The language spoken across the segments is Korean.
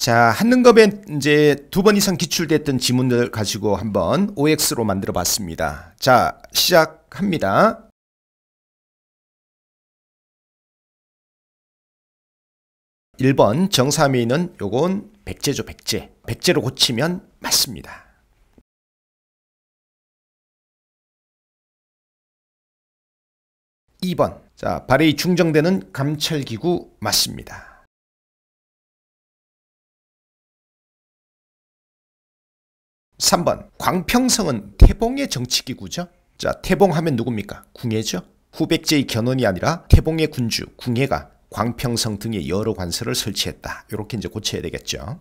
자, 한능겁에 이제 두 번 이상 기출됐던 지문을 가지고 한번 OX로 만들어 봤습니다. 자, 시작합니다. 1번 정사미는 요건 백제죠, 백제. 백제로 고치면 맞습니다. 2번 자, 발이 중정되는 감찰기구 맞습니다. 3번 광평성은 태봉의 정치기구죠. 자 태봉하면 누굽니까? 궁예죠. 후백제의 견훤이 아니라 태봉의 군주 궁예가 광평성 등의 여러 관서를 설치했다. 이렇게 이제 고쳐야 되겠죠.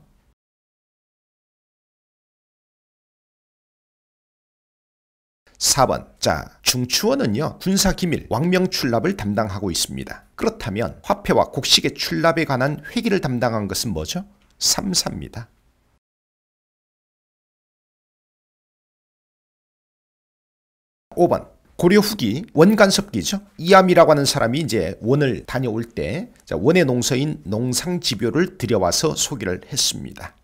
4번자 중추원은요 군사기밀 왕명출납을 담당하고 있습니다. 그렇다면 화폐와 곡식의 출납에 관한 회기를 담당한 것은 뭐죠? 3사입니다 5번. 고려 후기 원간섭기죠. 이암이라고 하는 사람이 이제 원을 다녀올 때 원의 농서인 농상지묘를 들여와서 소개를 했습니다.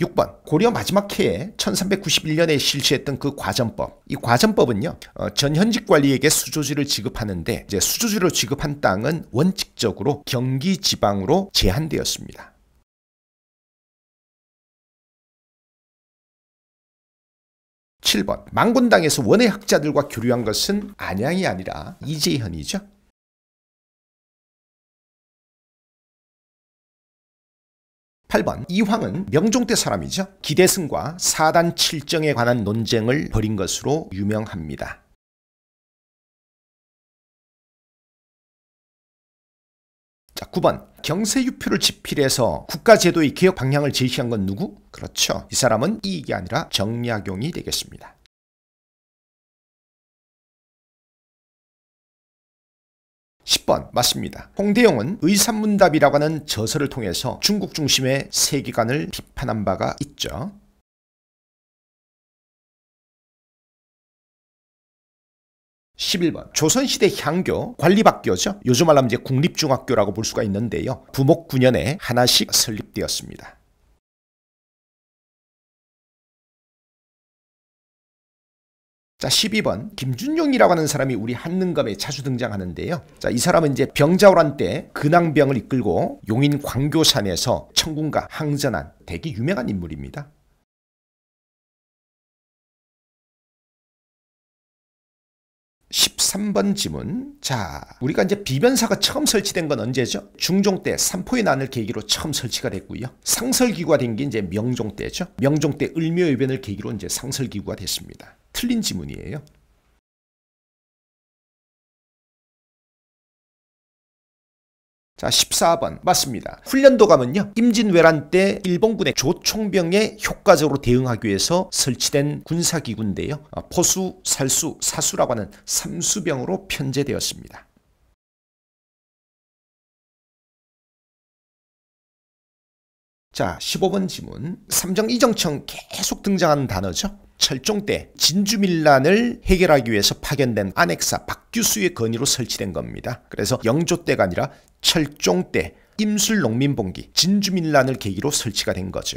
6번 고려 마지막 해에 1391년에 실시했던 그 과전법. 이 과전법은요. 어, 전현직 관리에게 수조지를 지급하는데 이제 수조지로 지급한 땅은 원칙적으로 경기 지방으로 제한되었습니다. 7번 망군당에서 원의 학자들과 교류한 것은 안양이 아니라 이재현이죠. 8번 이황은 명종 때 사람이죠. 기대승과 사단 칠정에 관한 논쟁을 벌인 것으로 유명합니다. 자, 9번. 경세 유표를 집필해서 국가 제도의 개혁 방향을 제시한 건 누구? 그렇죠. 이 사람은 이익이 아니라 정약용이 되겠습니다. 1 0번 맞습니다. 홍대용은 의산문답이라고 하는 저서를 통해서 중국 중심의 세계관을 비판한 바가 있죠. 11번 조선시대 향교 관리학교죠. 요즘 말하면 이제 국립중학교라고 볼 수가 있는데요. 부목 9년에 하나씩 설립되었습니다. 자, 12번 김준용이라고 하는 사람이 우리 한능검에 자주 등장하는데요. 자, 이 사람은 이제 병자호란 때 근황병을 이끌고 용인 광교산에서 천군과 항전한 되게 유명한 인물입니다. 3번 지문. 자, 우리가 이제 비변사가 처음 설치된 건 언제죠? 중종 때 삼포의 난을 계기로 처음 설치가 됐고요. 상설기구가 된 게 이제 명종 때죠. 명종 때 을묘의변을 계기로 이제 상설기구가 됐습니다. 틀린 지문이에요. 자, 14번 맞습니다. 훈련도감은요. 임진왜란 때 일본군의 조총병에 효과적으로 대응하기 위해서 설치된 군사기구인데요. 아, 포수, 살수, 사수라고 하는 삼수병으로 편제되었습니다. 자, 15번 지문. 삼정 이정청 계속 등장하는 단어죠. 철종 때 진주밀란을 해결하기 위해서 파견된 안핵사 박규수의 건의로 설치된 겁니다. 그래서 영조 때가 아니라 철종 때 임술 농민봉기 진주밀란을 계기로 설치가 된 거죠.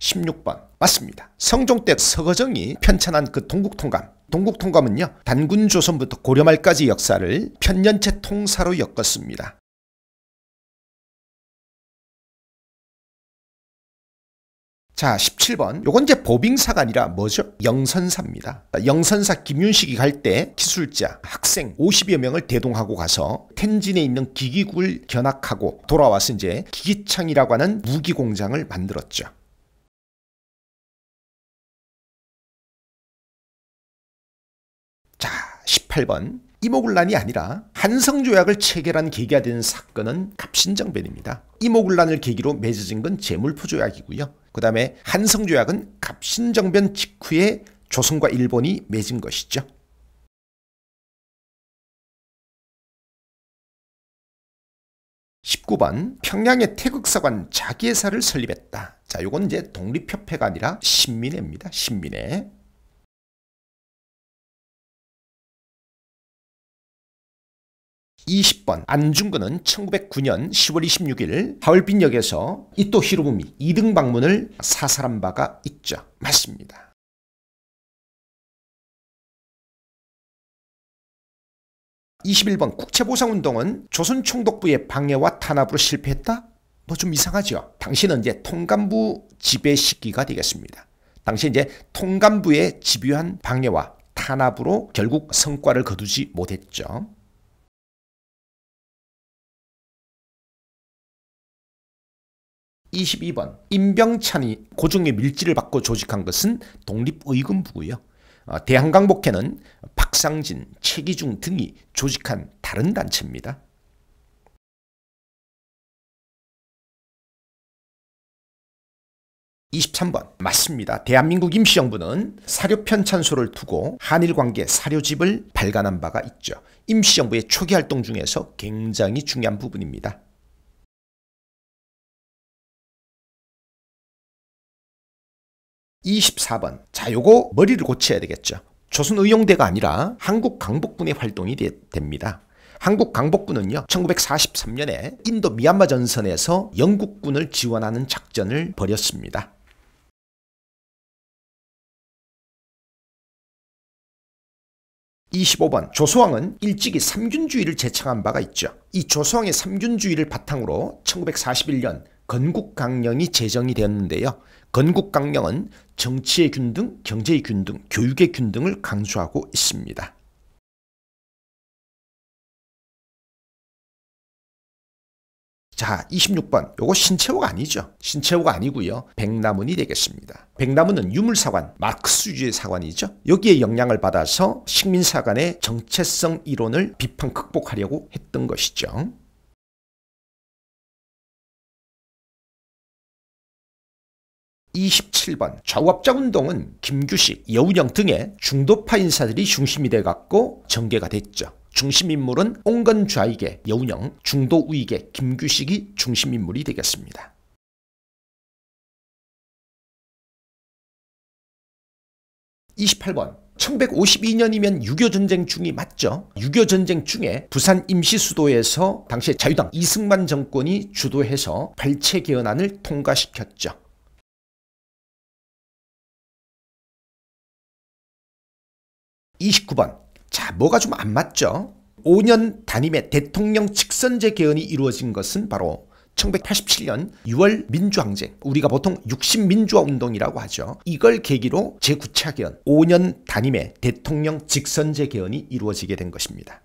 1 6번 맞습니다. 성종 때 서거정이 편찬한 그 동국통감 동국통감은요 단군 조선부터 고려말까지 역사를 편년체 통사로 엮었습니다. 자, 17번. 요건 이제 보빙사가 아니라 뭐죠? 영선사입니다. 영선사 김윤식이 갈 때 기술자, 학생 50여 명을 대동하고 가서 텐진에 있는 기기국을 견학하고 돌아와서 이제 기기창이라고 하는 무기 공장을 만들었죠. 자, 18번. 이모군란이 아니라 한성조약을 체결한 계기가 된 사건은 갑신정변입니다. 이모군란을 계기로 맺어진 건재물포 조약이고요. 그 다음에 한성조약은 갑신정변 직후에 조선과 일본이 맺은 것이죠. 1 9번 평양의 태극사관 자기회사를 설립했다. 자, 요건 이제 독립협회가 아니라 신민회입니다. 신민회. 20번 안중근은 1909년 10월 26일 하얼빈역에서 이토 히로부미 2등 방문을 사살한 바가 있죠. 맞습니다. 2 1번 국채보상운동은 조선총독부의 방해와 탄압으로 실패했다? 뭐 좀 이상하죠. 당신은 이제 통감부 지배 시기가 되겠습니다. 당시 이제 통감부의 집요한 방해와 탄압으로 결국 성과를 거두지 못했죠. 22번 임병찬이 고종의 밀지를 받고 조직한 것은 독립의금부고요 어, 대한강복회는 박상진, 최기중 등이 조직한 다른 단체입니다. 2 3번 맞습니다. 대한민국 임시정부는 사료 편찬소를 두고 한일 관계 사료집을 발간한 바가 있죠. 임시정부의 초기 활동 중에서 굉장히 중요한 부분입니다. 24번. 자, 요거 머리를 고쳐야 되겠죠. 조선 의용대가 아니라 한국 강복군의 활동이 되, 됩니다. 한국 강복군은요, 1943년에 인도 미얀마 전선에서 영국군을 지원하는 작전을 벌였습니다. 2 5번 조소왕은 일찍이 삼균주의를 제창한 바가 있죠. 이 조소왕의 삼균주의를 바탕으로 1 9 4 1년 건국강령이 제정이 되었는데요. 건국강령은 정치의 균등, 경제의 균등, 교육의 균등을 강조하고 있습니다. 자, 26번. 요거 신채호가 아니죠. 신채호가 아니고요. 백남문이 되겠습니다. 백남문은 유물사관, 마크스주의 사관이죠. 여기에 영향을 받아서 식민사관의 정체성 이론을 비판 극복하려고 했던 것이죠. 27번 좌우합작 운동은 김규식, 여운형 등의 중도파 인사들이 중심이 돼갖고 전개가 됐죠. 중심인물은 온건 좌익의 여운형, 중도 우익의 김규식이 중심인물이 되겠습니다. 2 8번 1152년이면 유교전쟁 중이 맞죠? 유교전쟁 중에 부산 임시수도에서 당시 자유당 이승만 정권이 주도해서 발췌 개헌안을 통과시켰죠. 29번. 자, 뭐가 좀 안 맞죠? 5년 단임의 대통령 직선제 개헌이 이루어진 것은 바로 1987년 6월 민주항쟁 우리가 보통 60민주화운동이라고 하죠. 이걸 계기로 제9차 개헌 5년 단임의 대통령 직선제 개헌이 이루어지게 된 것입니다.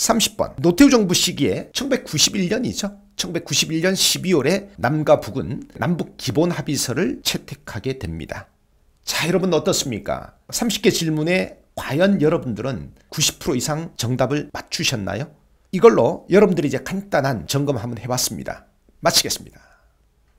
30번. 노태우 정부 시기에 1991년이죠. 1991년 12월에 남과 북은 남북 기본 합의서를 채택하게 됩니다. 자, 여러분 어떻습니까? 30개 질문에 과연 여러분들은 90% 이상 정답을 맞추셨나요? 이걸로 여러분들이 이제 간단한 점검 한번 해봤습니다. 마치겠습니다.